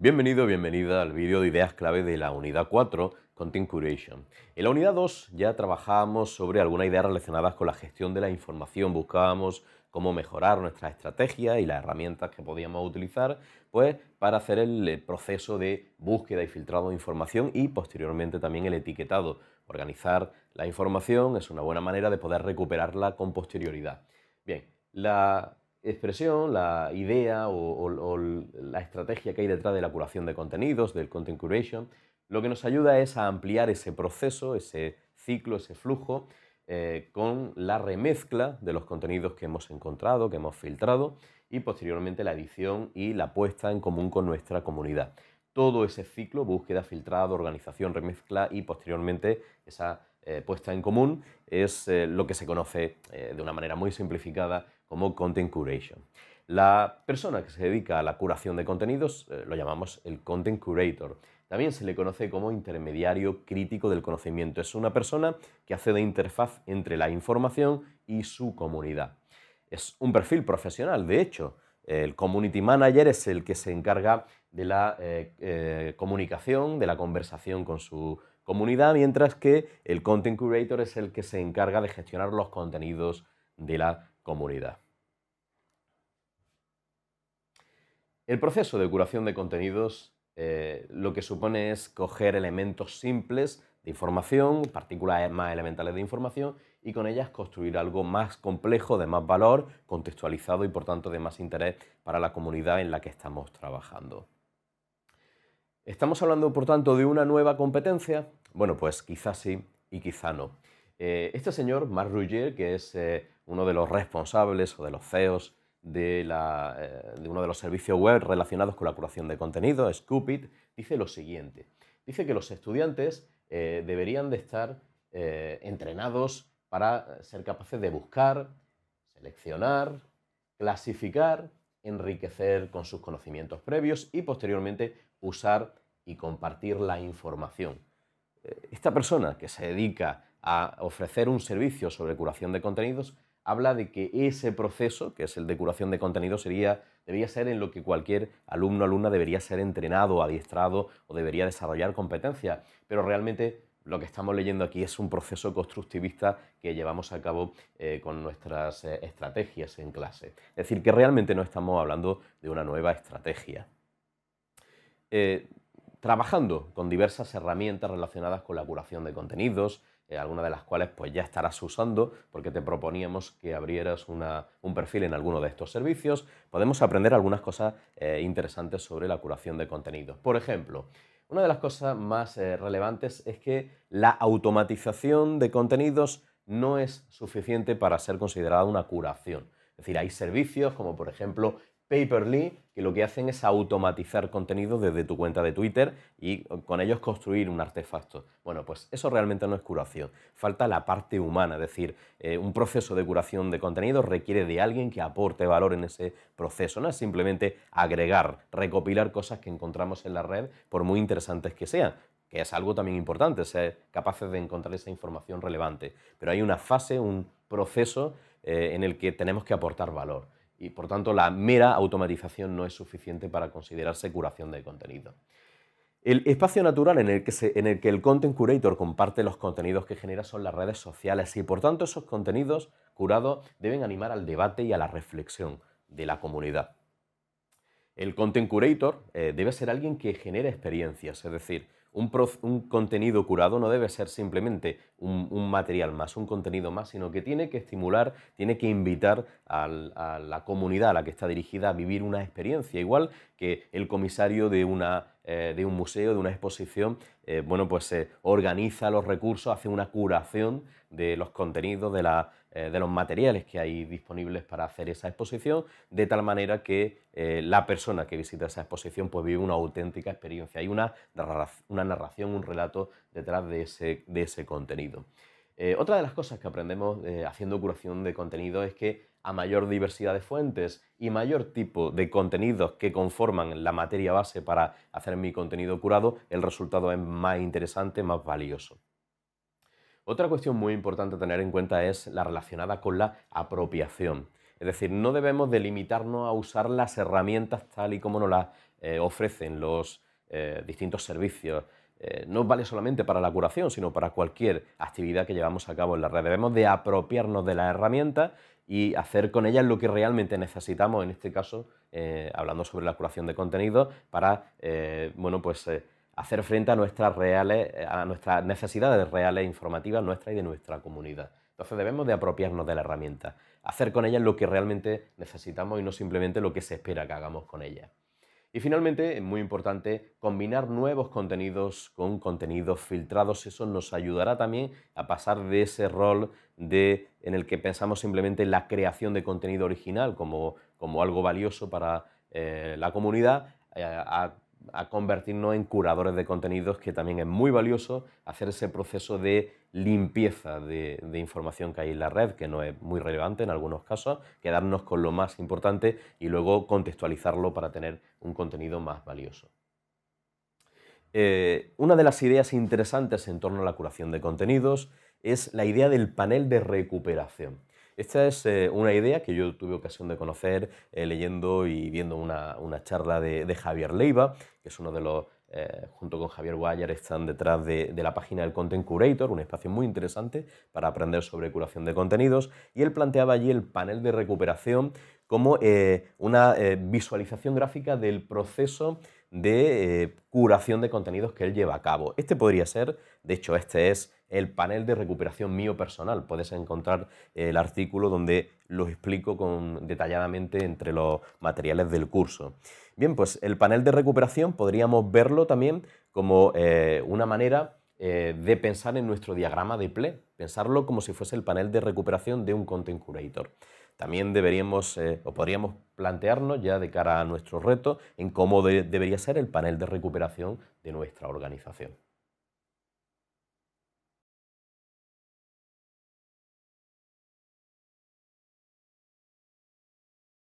Bienvenido, bienvenida al vídeo de ideas clave de la unidad 4, Content Curation. En la unidad 2 ya trabajábamos sobre algunas ideas relacionadas con la gestión de la información, buscábamos cómo mejorar nuestra estrategia y las herramientas que podíamos utilizar pues, para hacer el eh, proceso de búsqueda y filtrado de información y posteriormente también el etiquetado. Organizar la información es una buena manera de poder recuperarla con posterioridad. Bien, la expresión, la idea o, la estrategia que hay detrás de la curación de contenidos, del content curation, lo que nos ayuda es a ampliar ese proceso, ese ciclo, ese flujo, eh, con la remezcla de los contenidos que hemos encontrado, que hemos filtrado, y posteriormente la edición y la puesta en común con nuestra comunidad. Todo ese ciclo, búsqueda, filtrado, organización, remezcla y posteriormente esa eh, puesta en común es eh, lo que se conoce eh, de una manera muy simplificada como content curation. La persona que se dedica a la curación de contenidos lo llamamos el content curator. También se le conoce como intermediario crítico del conocimiento. Es una persona que hace de interfaz entre la información y su comunidad. Es un perfil profesional, de hecho. El community manager es el que se encarga de la comunicación, de la conversación con su comunidad, mientras que el Content Curator es el que se encarga de gestionar los contenidos de la comunidad. El proceso de curación de contenidos eh, lo que supone es coger elementos simples de información, partículas más elementales de información, y con ellas construir algo más complejo, de más valor, contextualizado y por tanto de más interés para la comunidad en la que estamos trabajando. ¿Estamos hablando, por tanto, de una nueva competencia? Bueno, pues quizás sí y quizá no. Eh, este señor, Marc Rougier, que es eh, uno de los responsables o de los CEOs de, eh, de, uno de los servicios web relacionados con la curación de contenido, Scoopit, dice lo siguiente. Dice que los estudiantes deberían de estar entrenados para ser capaces de buscar, seleccionar, clasificar enriquecer con sus conocimientos previos y posteriormente usar y compartir la información. Eh, esta persona que se dedica a ofrecer un servicio sobre curación de contenidos habla de que ese proceso, que es el de curación de contenidos, sería, debería ser en lo que cualquier alumno o alumna debería ser entrenado, adiestrado o debería desarrollar competencia. Pero realmente lo que estamos leyendo aquí es un proceso constructivista que llevamos a cabo eh, con nuestras eh, estrategias en clase. Es decir, que realmente no estamos hablando de una nueva estrategia. Eh, trabajando con diversas herramientas relacionadas con la curación de contenidos, algunas de las cuales pues ya estarás usando porque te proponíamos que abrieras un perfil en alguno de estos servicios, podemos aprender algunas cosas interesantes sobre la curación de contenidos. Por ejemplo, una de las cosas más eh, relevantes es que la automatización de contenidos no es suficiente para ser considerada una curación. Es decir, hay servicios como por ejemplo Paperly, que lo que hacen es automatizar contenido desde tu cuenta de Twitter y eh, con ellos construir un artefacto. Bueno, pues eso realmente no es curación. Falta la parte humana, es decir, eh, un proceso de curación de contenido requiere de alguien que aporte valor en ese proceso. No es simplemente agregar, recopilar cosas que encontramos en la red, por muy interesantes que sean que es algo también importante, ser capaces de encontrar esa información relevante. Pero hay una fase, un proceso eh, en el que tenemos que aportar valor y por tanto la mera automatización no es suficiente para considerarse curación de contenido. El espacio natural en el, que el Content Curator comparte los contenidos que genera son las redes sociales y por tanto esos contenidos curados deben animar al debate y a la reflexión de la comunidad. El Content Curator eh, debe ser alguien que genere experiencias, es decir, un, contenido curado no debe ser simplemente un, material más, un contenido más, sino que tiene que estimular, tiene que invitar a la comunidad a la que está dirigida a vivir una experiencia, igual que el comisario de una eh, de un museo, de una exposición, eh, bueno, pues se organiza los recursos, hace una curación de los contenidos, de, eh, de los materiales que hay disponibles para hacer esa exposición, de tal manera que la persona que visita esa exposición pues vive una auténtica experiencia, hay una, una narración, un relato detrás de ese, de ese contenido. otra de las cosas que aprendemos haciendo curación de contenido es que a mayor diversidad de fuentes y mayor tipo de contenidos que conforman la materia base para hacer mi contenido curado, el resultado es más interesante, más valioso. Otra cuestión muy importante a tener en cuenta es la relacionada con la apropiación. Es decir, no debemos delimitarnos a usar las herramientas tal y como nos las eh, ofrecen los eh, distintos servicios. Eh, no vale solamente para la curación, sino para cualquier actividad que llevamos a cabo en la red. Debemos de apropiarnos de la herramienta y hacer con ellas lo que realmente necesitamos, en este caso, eh, hablando sobre la curación de contenidos, para eh, bueno, pues, eh, hacer frente a nuestras, reales, a nuestras necesidades reales informativas nuestras y de nuestra comunidad. Entonces debemos de apropiarnos de la herramienta, hacer con ella lo que realmente necesitamos y no simplemente lo que se espera que hagamos con ella. Y finalmente, es muy importante, combinar nuevos contenidos con contenidos filtrados. Eso nos ayudará también a pasar de ese rol de en el que pensamos simplemente en la creación de contenido original como, algo valioso para eh, la comunidad, eh, a, convertirnos en curadores de contenidos, que también es muy valioso hacer ese proceso de limpieza de, información que hay en la red, que no es muy relevante en algunos casos, quedarnos con lo más importante y luego contextualizarlo para tener un contenido más valioso. Eh, una de las ideas interesantes en torno a la curación de contenidos es la idea del panel de recuperación. Esta es eh, una idea que yo tuve ocasión de conocer eh, leyendo y viendo una, charla de, Javier Leiva, que es uno de los, eh, junto con Javier Guayar, están detrás de, de, la página del Content Curator, un espacio muy interesante para aprender sobre curación de contenidos, y él planteaba allí el panel de recuperación como una visualización gráfica del proceso de curación de contenidos que él lleva a cabo. Este podría ser, de hecho este es el panel de recuperación mío personal. Puedes encontrar el artículo donde lo explico con, detalladamente entre los materiales del curso. Bien, pues el panel de recuperación podríamos verlo también como eh, una manera eh, de pensar en nuestro diagrama de PLE, pensarlo como si fuese el panel de recuperación de un Content Curator. También deberíamos eh, o podríamos plantearnos ya de cara a nuestro reto en cómo debería ser el panel de recuperación de nuestra organización.